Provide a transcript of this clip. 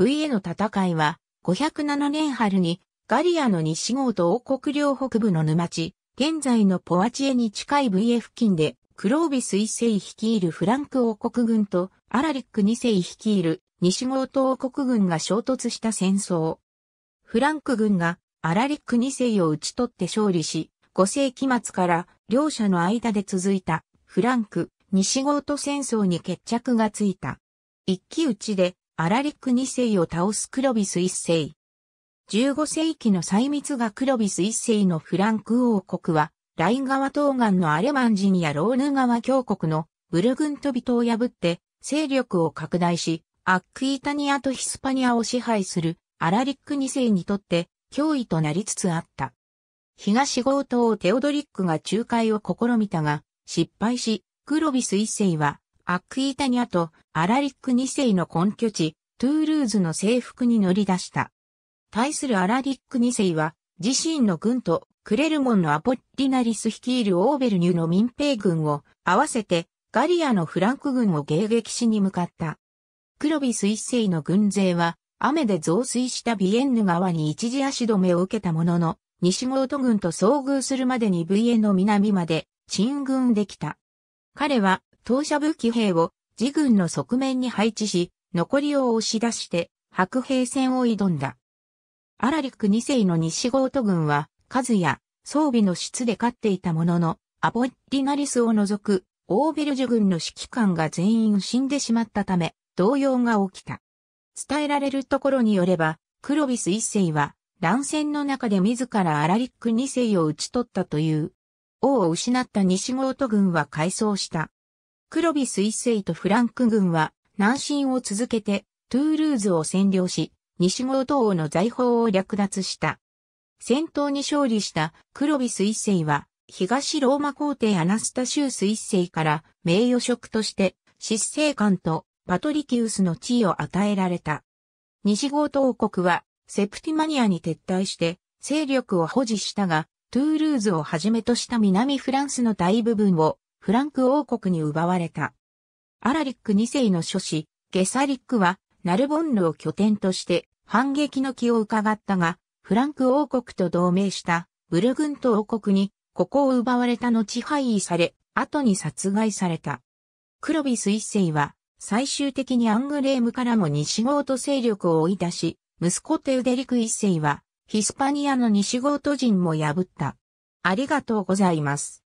V への戦いは、507年春に、ガリアの西郷と王国領北部の沼地、現在のポワチエに近い VA 付近で、クロービス一世率いるフランク王国軍と、アラリック二世率いる西郷と王国軍が衝突した戦争。フランク軍がアラリック二世を討ち取って勝利し、5世紀末から両者の間で続いたフランク西郷と戦争に決着がついた。一騎打ちでアラリック2世を倒すクロビス1世。15世紀の細密がクロビス1世のフランク王国は、ライン川東岸のアレマン人やローヌ川峡谷のブルグント人を破って勢力を拡大し、アックイタニアとヒスパニアを支配するアラリック2世にとって脅威となりつつあった。東強盗テオドリックが仲介を試みたが、失敗し、クロビス一世はアックイタニアとアラリック2世の根拠地、トゥールーズの征服に乗り出した。対するアラリック2世は、自身の軍とクレルモンのアポッリナリス率いるオーベルニュの民兵軍を合わせてガリアのフランク軍を迎撃しに向かった。クロビス一世の軍勢は雨で増水したビエンヌ川に一時足止めを受けたものの、西ゴート軍と遭遇するまでに VA の南まで沈軍できた。彼は当社武器兵を自軍の側面に配置し、残りを押し出して白兵戦を挑んだ。アラリック2世の西ゴート軍は、数や装備の質で勝っていたものの、アボッリナリスを除く、オーベルジュ軍の指揮官が全員死んでしまったため、動揺が起きた。伝えられるところによれば、クロビス1世は、乱戦の中で自らアラリック2世を討ち取ったという。王を失った西ゴート軍は改装した。クロビス一世とフランク軍は南進を続けてトゥールーズを占領し、西郷東の財宝を略奪した。戦闘に勝利したクロビス一世は、東ローマ皇帝アナスタシウス一世から名誉職として、執政官とパトリキウスの地位を与えられた。西郷東国は、セプティマニアに撤退して、勢力を保持したが、トゥールーズをはじめとした南フランスの大部分をフランク王国に奪われた。アラリック2世の諸子、ゲサリックは、ナルボンヌを拠点として反撃の気を伺ったが、フランク王国と同盟したブルグント王国に、ここを奪われた後廃位され、後に殺害された。クロビス一世は、最終的にアングレームからも西ゴート勢力を追い出し、息子テウデリク一世は、ヒスパニアの西ゴート人も破った。ありがとうございます。